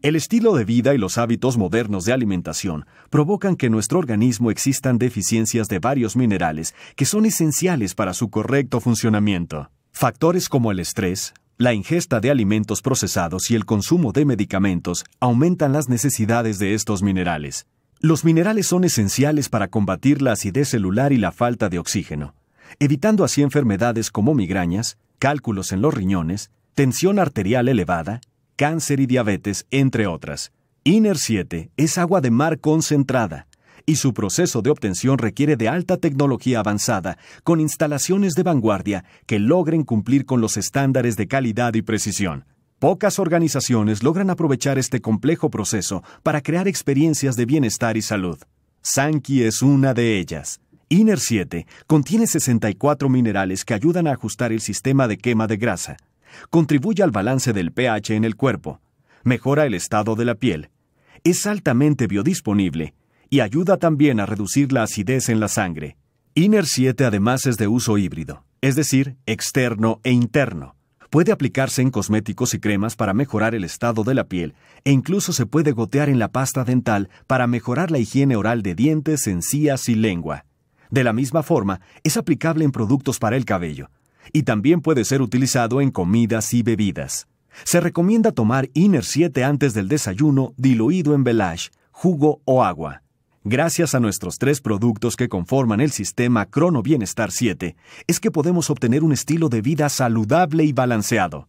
El estilo de vida y los hábitos modernos de alimentación provocan que en nuestro organismo existan deficiencias de varios minerales que son esenciales para su correcto funcionamiento. Factores como el estrés, la ingesta de alimentos procesados y el consumo de medicamentos aumentan las necesidades de estos minerales. Los minerales son esenciales para combatir la acidez celular y la falta de oxígeno, evitando así enfermedades como migrañas, cálculos en los riñones, tensión arterial elevada, cáncer y diabetes, entre otras. Inner 7 es agua de mar concentrada y su proceso de obtención requiere de alta tecnología avanzada, con instalaciones de vanguardia que logren cumplir con los estándares de calidad y precisión. Pocas organizaciones logran aprovechar este complejo proceso para crear experiencias de bienestar y salud. Sankey es una de ellas. Inner 7 contiene 64 minerales que ayudan a ajustar el sistema de quema de grasa, Contribuye al balance del pH en el cuerpo, mejora el estado de la piel, es altamente biodisponible y ayuda también a reducir la acidez en la sangre. Inner 7 además es de uso híbrido, es decir, externo e interno. Puede aplicarse en cosméticos y cremas para mejorar el estado de la piel e incluso se puede gotear en la pasta dental para mejorar la higiene oral de dientes, encías y lengua. De la misma forma, es aplicable en productos para el cabello, y también puede ser utilizado en comidas y bebidas. Se recomienda tomar Inner 7 antes del desayuno diluido en velage, jugo o agua. Gracias a nuestros tres productos que conforman el sistema Crono Bienestar 7, es que podemos obtener un estilo de vida saludable y balanceado.